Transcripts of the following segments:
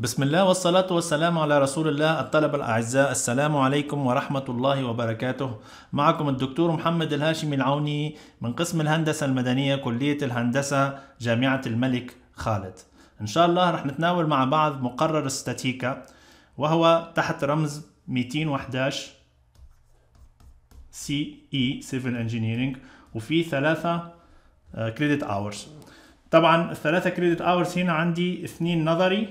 بسم الله والصلاة والسلام على رسول الله الطلبة الأعزاء السلام عليكم ورحمة الله وبركاته معكم الدكتور محمد الهاشمي العوني من قسم الهندسة المدنية كلية الهندسة جامعة الملك خالد إن شاء الله رح نتناول مع بعض مقرر استاتيكا وهو تحت رمز 211 CE Civil Engineering وفي ثلاثة كريدت آه، اورز طبعا الثلاثة كريدت اورز هنا عندي اثنين نظري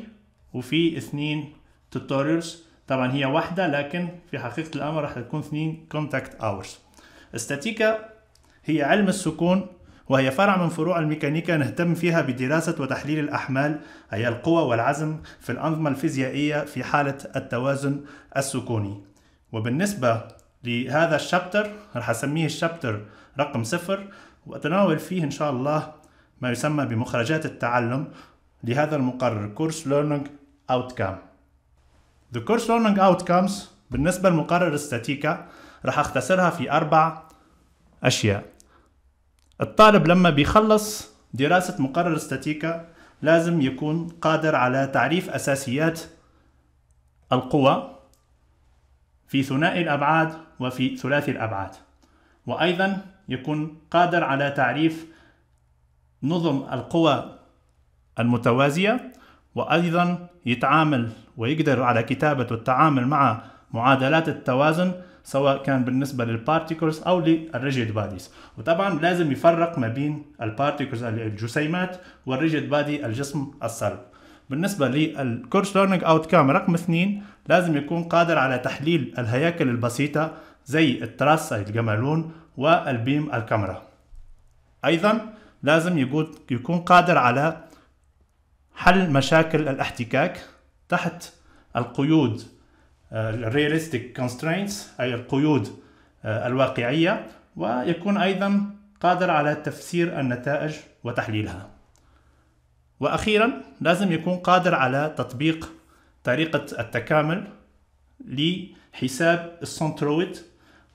وفي اثنين توتوريالز طبعا هي واحده لكن في حقيقه الامر راح تكون اثنين كونتاكت اورز استاتيكا هي علم السكون وهي فرع من فروع الميكانيكا نهتم فيها بدراسة وتحليل الأحمال أي القوى والعزم في الأنظمة الفيزيائية في حالة التوازن السكوني وبالنسبة لهذا الشابتر راح أسميه الشابتر رقم صفر وأتناول فيه إن شاء الله ما يسمى بمخرجات التعلم لهذا المقرر كورس ليرنينج outcome the course learning outcomes بالنسبة لمقرر الستاتيكا رح اختصرها في أربع أشياء الطالب لما بيخلص دراسة مقرر الستاتيكا لازم يكون قادر على تعريف أساسيات القوى في ثنائي الأبعاد وفي ثلاثي الأبعاد وأيضا يكون قادر على تعريف نظم القوى المتوازية وأيضا يتعامل ويقدر على كتابة والتعامل مع معادلات التوازن سواء كان بالنسبة للبارتيكلز أو للريجيد باديز وطبعا لازم يفرق ما بين البارتيكلز الجسيمات والريجيد بادي الجسم الصلب بالنسبة للكورس ليرنينج كام رقم اثنين لازم يكون قادر على تحليل الهياكل البسيطة زي التراسة الجمالون والبيم الكاميرا أيضا لازم يكون قادر على حل مشاكل الاحتكاك تحت القيود آه، الرياليستيك كونسترينتس اي القيود آه، الواقعيه ويكون ايضا قادر على تفسير النتائج وتحليلها واخيرا لازم يكون قادر على تطبيق طريقه التكامل لحساب السنترويد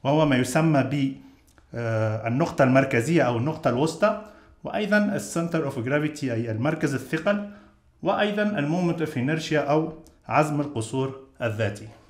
وهو ما يسمى ب آه، النقطة المركزية أو النقطة الوسطى وأيضا السنتر أوف جرافيتي أي المركز الثقل وأيضا المومنت اوف انرشيا أو عزم القصور الذاتي